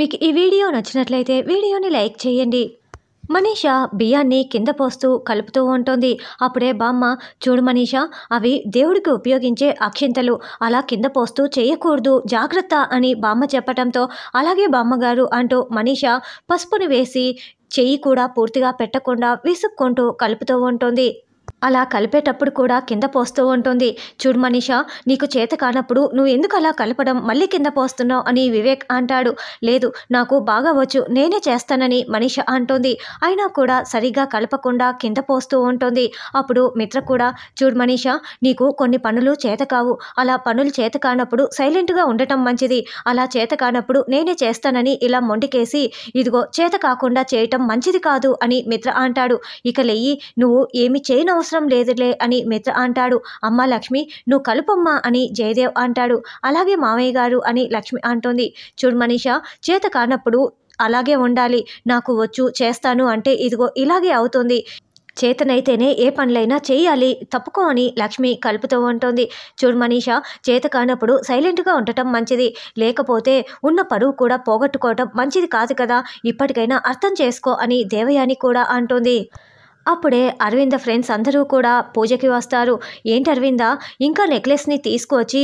మీకు ఈ వీడియో నచ్చినట్లయితే వీడియోని లైక్ చేయండి మనీషా బియ్యాన్ని కింద పోస్తూ కలుపుతూ ఉంటుంది అప్పుడే బామ్మ చూడు మనీషా అవి దేవుడికి ఉపయోగించే అక్షింతలు అలా కింద పోస్తూ చేయకూడదు జాగ్రత్త అని బామ్మ చెప్పటంతో అలాగే బామ్మగారు అంటూ మనీషా పసుపుని వేసి చెయ్యి కూడా పూర్తిగా పెట్టకుండా విసుక్కుంటూ కలుపుతూ ఉంటుంది అలా కలిపేటప్పుడు కూడా కింద పోస్తూ ఉంటుంది చూడు మనీషా నీకు చేత కానప్పుడు నువ్వు ఎందుకు అలా కలపడం మళ్ళీ కింద పోస్తున్నావు అని వివేక్ అంటాడు లేదు నాకు బాగా వచ్చు నేనే చేస్తానని మనీష అంటుంది అయినా కూడా సరిగ్గా కలపకుండా కింద పోస్తూ ఉంటుంది అప్పుడు మిత్ర కూడా చూడు మనీష నీకు కొన్ని పనులు చేత కావు అలా పనులు చేత కానప్పుడు సైలెంట్గా ఉండటం మంచిది అలా చేత కానప్పుడు నేనే చేస్తానని ఇలా మొండికేసి ఇదిగో చేత కాకుండా చేయటం మంచిది కాదు అని మిత్ర అంటాడు ఇక లేయి నువ్వు ఏమి చేయనవసరం అవసరం లేదులే అని మిత్ర అంటాడు అమ్మ లక్ష్మి నువ్వు కలుపమ్మా అని జయదేవ్ అంటాడు అలాగే మామయ్య గారు అని లక్ష్మి అంటుంది చూడు మనీష చేత కానప్పుడు అలాగే ఉండాలి నాకు వచ్చు చేస్తాను అంటే ఇదిగో ఇలాగే అవుతుంది చేతనైతేనే ఏ పనులైనా చేయాలి తప్పుకో అని లక్ష్మి కలుపుతూ ఉంటుంది చూడు మనీష చేత కానప్పుడు సైలెంట్గా ఉండటం మంచిది లేకపోతే ఉన్న పరువు కూడా పోగొట్టుకోవటం మంచిది కాదు కదా ఇప్పటికైనా అర్థం చేసుకో అని దేవయాని కూడా అంటుంది అప్పుడే అరవింద ఫ్రెండ్స్ అందరూ కూడా పూజకి వస్తారు ఏంటి అరవింద ఇంకా నెక్లెస్ని తీసుకువచ్చి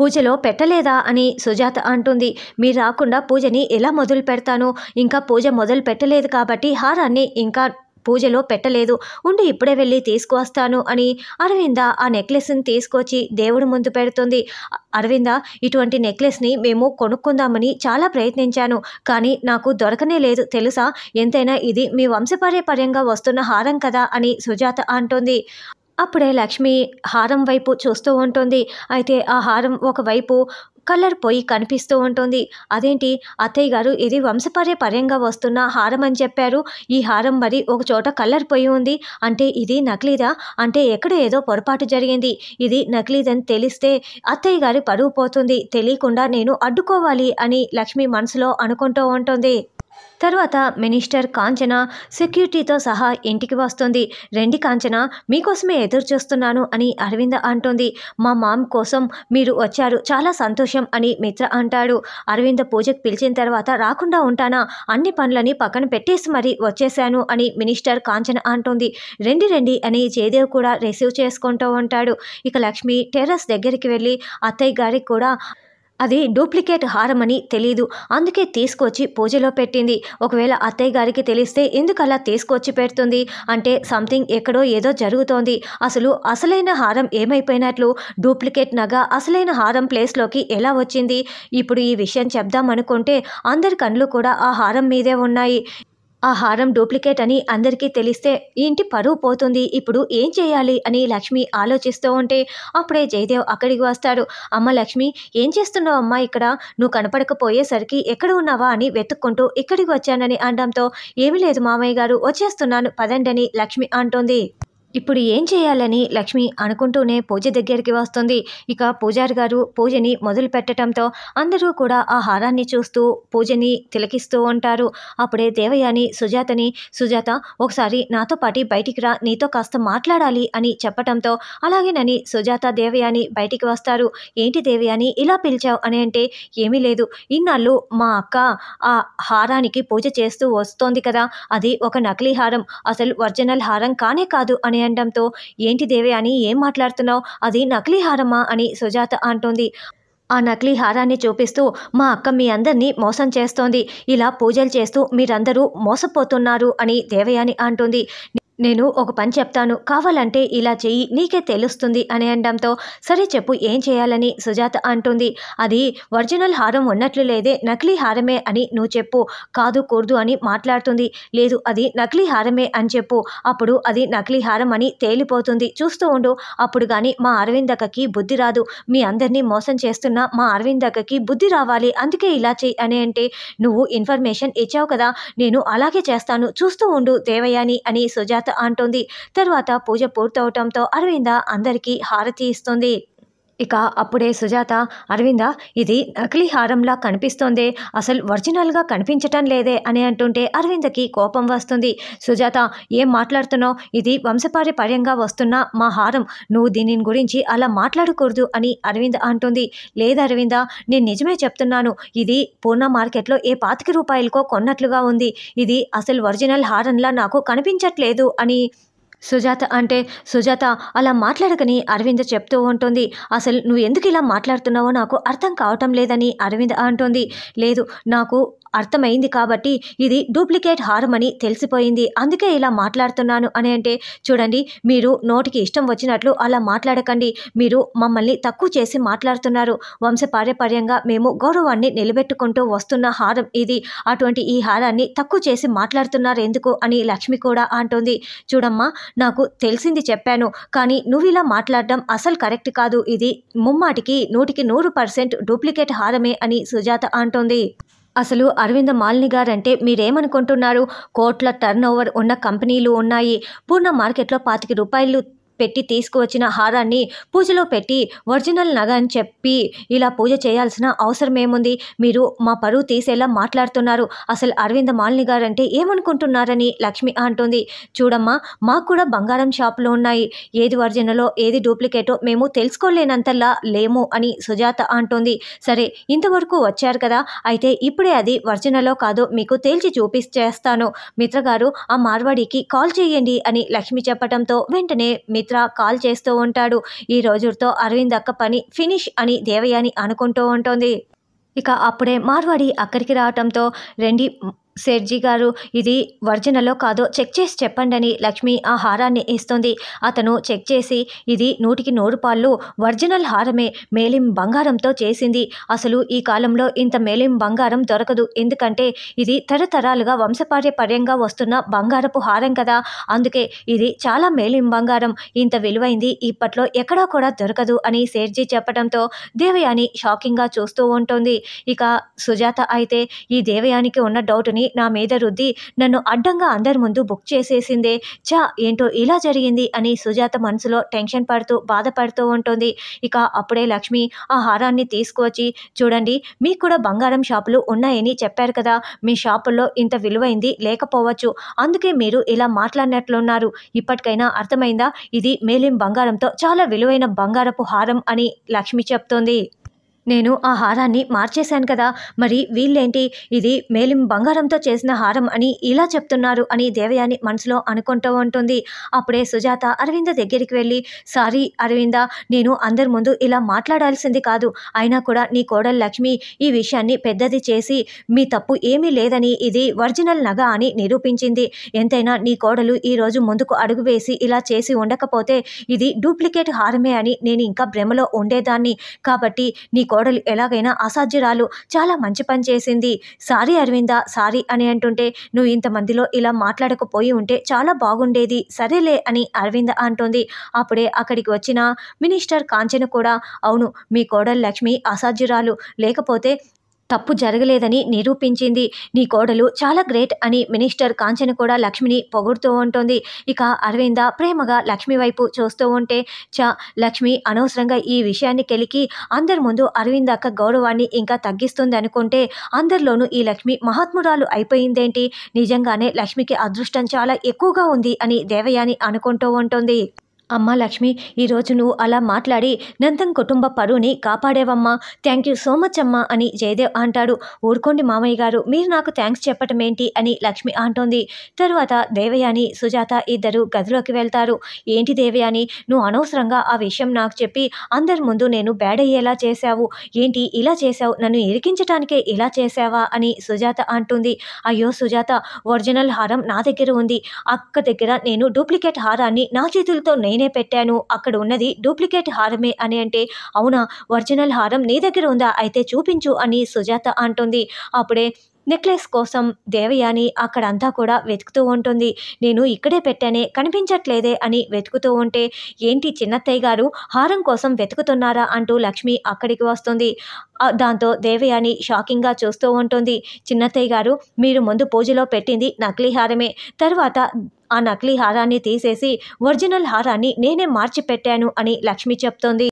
పూజలో పెట్టలేదా అని సుజాత అంటుంది మీరు రాకుండా పూజని ఎలా మొదలు పెడతాను ఇంకా పూజ మొదలు పెట్టలేదు కాబట్టి హారాన్ని ఇంకా పూజలో పెట్టలేదు ఉండి ఇప్పుడే వెళ్ళి తీసుకువస్తాను అని అరవింద ఆ నెక్లెస్ని తీసుకొచ్చి దేవుడు ముందు పెడుతుంది అరవింద ఇటువంటి నెక్లెస్ని మేము కొనుక్కుందామని చాలా ప్రయత్నించాను కానీ నాకు దొరకనే లేదు తెలుసా ఎంతైనా ఇది మీ వంశపార్యపర్యంగా వస్తున్న హారం కదా అని సుజాత అంటుంది అప్పుడే లక్ష్మి హారం వైపు చూస్తూ ఉంటుంది అయితే ఆ హారం ఒకవైపు కలర్ పోయి కనిపిస్తూ ఉంటుంది అదేంటి అత్తయ్య గారు ఇది పర్యంగా వస్తున్న హారం అని చెప్పారు ఈ హారం మరి ఒక చోట కలర్ పోయి ఉంది అంటే ఇది నకిలీదా అంటే ఎక్కడ ఏదో పొరపాటు జరిగింది ఇది నకిలీదని తెలిస్తే అత్తయ్య గారి పరువు పోతుంది తెలియకుండా నేను అడ్డుకోవాలి అని లక్ష్మి మనసులో అనుకుంటూ ఉంటుంది తర్వాత మినిస్టర్ కాంచన సెక్యూరిటీతో సహా ఇంటికి వస్తుంది రెండి కాంచన మీకోసమే ఎదురు చూస్తున్నాను అని అరవింద అంటుంది మా మామ్ కోసం మీరు వచ్చారు చాలా సంతోషం అని మిత్ర అంటాడు అరవింద పూజకు పిలిచిన తర్వాత రాకుండా ఉంటానా అన్ని పనులని పక్కన పెట్టేసి మరి వచ్చేశాను అని మినిస్టర్ కాంచన అంటుంది రెండి రెండి అని జయదేవ్ కూడా రిసీవ్ చేసుకుంటూ ఉంటాడు ఇక లక్ష్మి టెర్రస్ దగ్గరికి వెళ్ళి అత్తయ్య గారికి కూడా అది డూప్లికేట్ హారం అని తెలియదు అందుకే తీసుకొచ్చి పూజలో పెట్టింది ఒకవేళ అత్తయ్య గారికి తెలిస్తే ఎందుకు అలా తీసుకొచ్చి పెడుతుంది అంటే సంథింగ్ ఎక్కడో ఏదో జరుగుతోంది అసలు అసలైన హారం ఏమైపోయినట్లు డూప్లికేట్ నగ అసలైన హారం ప్లేస్లోకి ఎలా వచ్చింది ఇప్పుడు ఈ విషయం చెప్దామనుకుంటే అందరి కళ్ళు కూడా ఆ హారం మీదే ఉన్నాయి ఆ హారం డూప్లికేట్ అని అందరికీ తెలిస్తే ఇంటి పరువు పోతుంది ఇప్పుడు ఏం చేయాలి అని లక్ష్మి ఆలోచిస్తూ ఉంటే అప్పుడే జయదేవ్ అక్కడికి వస్తాడు అమ్మ లక్ష్మి ఏం చేస్తున్నావు అమ్మ ఇక్కడ నువ్వు కనపడకపోయేసరికి ఎక్కడ ఉన్నావా అని వెతుక్కుంటూ ఇక్కడికి వచ్చానని అనడంతో ఏమీ లేదు మామయ్య గారు వచ్చేస్తున్నాను పదండని లక్ష్మి అంటుంది ఇప్పుడు ఏం చేయాలని లక్ష్మి అనుకుంటూనే పూజ దగ్గరికి వస్తుంది ఇక పూజారి గారు పూజని మొదలు పెట్టడంతో అందరూ కూడా ఆ హారాన్ని చూస్తూ పూజని తిలకిస్తూ ఉంటారు అప్పుడే దేవయాని సుజాతని సుజాత ఒకసారి నాతో పాటి బయటికి రా నీతో కాస్త మాట్లాడాలి అని చెప్పడంతో అలాగేనని సుజాత దేవయాని బయటికి వస్తారు ఏంటి దేవయాని ఇలా పిలిచావు అని అంటే ఏమీ లేదు ఇన్నాళ్ళు మా అక్క ఆ హారానికి పూజ చేస్తూ వస్తోంది కదా అది ఒక నకిలీ హారం అసలు ఒరిజినల్ హారం కానే కాదు అని అనడంతో ఏంటి దేవే అని ఏం మాట్లాడుతున్నావు అది నకిలీ హారమా అని సుజాత అంటోంది ఆ నకిలీ హారాన్ని చూపిస్తూ మా అక్క మీ అందరినీ మోసం చేస్తోంది ఇలా పూజలు చేస్తూ మీరందరూ మోసపోతున్నారు అని దేవయాని అంటుంది నేను ఒక పని చెప్తాను కావాలంటే ఇలా చెయ్యి నీకే తెలుస్తుంది అని అనడంతో సరే చెప్పు ఏం చేయాలని సుజాత అంటుంది అది ఒరిజినల్ హారం ఉన్నట్లు లేదే నకిలీ హారమే అని నువ్వు చెప్పు కాదు కూర్దు అని మాట్లాడుతుంది లేదు అది నకిలీ హారమే అని చెప్పు అప్పుడు అది నకిలీ హారం అని తేలిపోతుంది చూస్తూ ఉండు అప్పుడు కానీ మా అరవిందక్కకి బుద్ధి రాదు మీ అందరినీ మోసం చేస్తున్న మా అరవిందక్కకి బుద్ధి రావాలి అందుకే ఇలా చెయ్యి అని అంటే నువ్వు ఇన్ఫర్మేషన్ ఇచ్చావు కదా నేను అలాగే చేస్తాను చూస్తూ ఉండు దేవయాని అని సుజాత అంటోంది తర్వాత పూజ పూర్తవటంతో అరవింద అందరికీ హారతి ఇస్తుంది ఇక అప్పుడే సుజాత అరవింద ఇది నకిలీ హారంలా కనిపిస్తోందే అసలు ఒరిజినల్గా కనిపించటం లేదే అని అంటుంటే అరవిందకి కోపం వస్తుంది సుజాత ఏం మాట్లాడుతున్నావు ఇది పర్యంగా వస్తున్న మా హారం నువ్వు దీని గురించి అలా మాట్లాడకూడదు అని అరవింద అంటుంది లేదు అరవింద నేను నిజమే చెప్తున్నాను ఇది పూర్ణ మార్కెట్లో ఏ పాతిక రూపాయలకో కొన్నట్లుగా ఉంది ఇది అసలు ఒరిజినల్ హారంలా నాకు కనిపించట్లేదు అని సుజాత అంటే సుజాత అలా మాట్లాడకని అరవింద చెప్తూ ఉంటుంది అసలు నువ్వు ఎందుకు ఇలా మాట్లాడుతున్నావో నాకు అర్థం కావటం లేదని అరవింద అంటుంది లేదు నాకు అర్థమైంది కాబట్టి ఇది డూప్లికేట్ హారం అని తెలిసిపోయింది అందుకే ఇలా మాట్లాడుతున్నాను అని అంటే చూడండి మీరు నోటికి ఇష్టం వచ్చినట్లు అలా మాట్లాడకండి మీరు మమ్మల్ని తక్కువ చేసి మాట్లాడుతున్నారు వంశపార్యపర్యంగా మేము గౌరవాన్ని నిలబెట్టుకుంటూ వస్తున్న హారం ఇది అటువంటి ఈ హారాన్ని తక్కువ చేసి మాట్లాడుతున్నారు ఎందుకు అని లక్ష్మి కూడా అంటుంది చూడమ్మా నాకు తెలిసింది చెప్పాను కానీ నువ్వు ఇలా మాట్లాడడం అసలు కరెక్ట్ కాదు ఇది ముమ్మాటికి నూటికి నూరు పర్సెంట్ డూప్లికేట్ హారమే అని సుజాత అంటోంది అసలు అరవింద మాలిని గారంటే మీరేమనుకుంటున్నారు కోట్ల టర్న్ ఓవర్ ఉన్న కంపెనీలు ఉన్నాయి పూర్ణ మార్కెట్లో పాతిక రూపాయలు పెట్టి తీసుకువచ్చిన హారాన్ని పూజలో పెట్టి ఒరిజినల్ నగ అని చెప్పి ఇలా పూజ చేయాల్సిన అవసరం ఏముంది మీరు మా పరువు తీసేలా మాట్లాడుతున్నారు అసలు అరవింద మాలిని గారంటే ఏమనుకుంటున్నారని లక్ష్మి అంటుంది చూడమ్మా మాకు కూడా బంగారం షాపులు ఉన్నాయి ఏది ఒరిజినలో ఏది డూప్లికేటో మేము తెలుసుకోలేనంతలా లేము అని సుజాత అంటుంది సరే ఇంతవరకు వచ్చారు కదా అయితే ఇప్పుడే అది ఒరిజినలో కాదు మీకు తేల్చి చూపిస్తేస్తాను మిత్రగారు ఆ మార్వాడికి కాల్ చేయండి అని లక్ష్మి చెప్పడంతో వెంటనే మిత్ర చిత్ర కాల్ చేస్తూ ఉంటాడు ఈ రోజుతో అరవింద్ అక్క పని ఫినిష్ అని దేవయాని అనుకుంటూ ఉంటుంది ఇక అప్పుడే మార్వాడి అక్కడికి రావటంతో రెండి సేర్జీ గారు ఇది వర్జినలో కాదో చెక్ చేసి చెప్పండి అని లక్ష్మి ఆ హారాన్ని ఇస్తుంది అతను చెక్ చేసి ఇది నూటికి నూరు పాళ్ళు ఒరిజినల్ హారమే మేలిం బంగారంతో చేసింది అసలు ఈ కాలంలో ఇంత మేలిం బంగారం దొరకదు ఎందుకంటే ఇది తరతరాలుగా వంశపార్యపర్యంగా వస్తున్న బంగారపు హారం కదా అందుకే ఇది చాలా మేలిం బంగారం ఇంత విలువైంది ఇప్పట్లో ఎక్కడా కూడా దొరకదు అని సేర్జీ చెప్పడంతో దేవయాని షాకింగ్గా చూస్తూ ఉంటుంది ఇక సుజాత అయితే ఈ దేవయానికి ఉన్న డౌట్ని నా మీద రుద్ది నన్ను అడ్డంగా అందరి ముందు బుక్ చేసేసిందే చా ఏంటో ఇలా జరిగింది అని సుజాత మనసులో టెన్షన్ పడుతూ బాధపడుతూ ఉంటుంది ఇక అప్పుడే లక్ష్మి ఆ హారాన్ని తీసుకువచ్చి చూడండి మీకు కూడా బంగారం షాపులు ఉన్నాయని చెప్పారు కదా మీ షాపుల్లో ఇంత విలువైంది లేకపోవచ్చు అందుకే మీరు ఇలా మాట్లాడినట్లున్నారు ఇప్పటికైనా అర్థమైందా ఇది మేలిం బంగారంతో చాలా విలువైన బంగారపు హారం అని లక్ష్మి చెప్తోంది నేను ఆ హారాన్ని మార్చేశాను కదా మరి వీళ్ళేంటి ఇది మేలిం బంగారంతో చేసిన హారం అని ఇలా చెప్తున్నారు అని దేవయాని మనసులో అనుకుంటూ ఉంటుంది అప్పుడే సుజాత అరవింద దగ్గరికి వెళ్ళి సారీ అరవింద నేను అందరి ముందు ఇలా మాట్లాడాల్సింది కాదు అయినా కూడా నీ కోడలు లక్ష్మి ఈ విషయాన్ని పెద్దది చేసి మీ తప్పు ఏమీ లేదని ఇది ఒరిజినల్ నగ అని నిరూపించింది ఎంతైనా నీ కోడలు ఈరోజు ముందుకు అడుగు వేసి ఇలా చేసి ఉండకపోతే ఇది డూప్లికేట్ హారమే అని నేను ఇంకా భ్రమలో ఉండేదాన్ని కాబట్టి నీ కోడలు ఎలాగైనా అసాధ్యురాలు చాలా మంచి పని చేసింది సారీ అరవింద సారీ అని అంటుంటే నువ్వు ఇంతమందిలో ఇలా మాట్లాడకపోయి ఉంటే చాలా బాగుండేది సరేలే అని అరవింద అంటుంది అప్పుడే అక్కడికి వచ్చిన మినిస్టర్ కాంచన కూడా అవును మీ కోడలు లక్ష్మి అసాధ్యురాలు లేకపోతే తప్పు జరగలేదని నిరూపించింది నీ కోడలు చాలా గ్రేట్ అని మినిస్టర్ కాంచన కూడా లక్ష్మిని పొగుడుతూ ఉంటుంది ఇక అరవింద ప్రేమగా లక్ష్మి వైపు చూస్తూ ఉంటే చ లక్ష్మి అనవసరంగా ఈ విషయాన్ని కెలికి అందరి ముందు అరవింద అక్క గౌరవాన్ని ఇంకా తగ్గిస్తుంది అనుకుంటే అందరిలోనూ ఈ లక్ష్మి మహాత్మురాలు అయిపోయిందేంటి నిజంగానే లక్ష్మికి అదృష్టం చాలా ఎక్కువగా ఉంది అని దేవయాని అనుకుంటూ ఉంటుంది అమ్మా లక్ష్మి ఈరోజు నువ్వు అలా మాట్లాడి నందం కుటుంబ పరువుని కాపాడేవమ్మా థ్యాంక్ యూ సో మచ్ అమ్మా అని జయదేవ్ అంటాడు ఊరుకోండి మామయ్య గారు మీరు నాకు థ్యాంక్స్ చెప్పటం ఏంటి అని లక్ష్మి అంటోంది తరువాత దేవయాని సుజాత ఇద్దరు గదిలోకి వెళ్తారు ఏంటి దేవయాని నువ్వు అనవసరంగా ఆ విషయం నాకు చెప్పి అందరి ముందు నేను బ్యాడ్ అయ్యేలా చేశావు ఏంటి ఇలా చేశావు నన్ను ఇరికించటానికే ఇలా చేశావా అని సుజాత అంటుంది అయ్యో సుజాత ఒరిజినల్ హారం నా దగ్గర ఉంది అక్క దగ్గర నేను డూప్లికేట్ హారాన్ని నా చేతులతో నేను నేనే పెట్టాను అక్కడ ఉన్నది డూప్లికేట్ హారమే అని అంటే అవునా ఒరిజినల్ హారం నీ దగ్గర ఉందా అయితే చూపించు అని సుజాత అంటుంది అప్పుడే నెక్లెస్ కోసం దేవయాని అక్కడంతా కూడా వెతుకుతూ ఉంటుంది నేను ఇక్కడే పెట్టానే కనిపించట్లేదే అని వెతుకుతూ ఉంటే ఏంటి చిన్నత్తయ్య గారు హారం కోసం వెతుకుతున్నారా అంటూ లక్ష్మి అక్కడికి వస్తుంది దాంతో దేవయాని షాకింగ్గా చూస్తూ ఉంటుంది చిన్నత్తయ్య గారు మీరు ముందు పూజలో పెట్టింది నకిలీ హారమే తర్వాత ఆ నకిలీ హారాన్ని తీసేసి ఒరిజినల్ హారాన్ని నేనే మార్చి పెట్టాను అని లక్ష్మి చెప్తోంది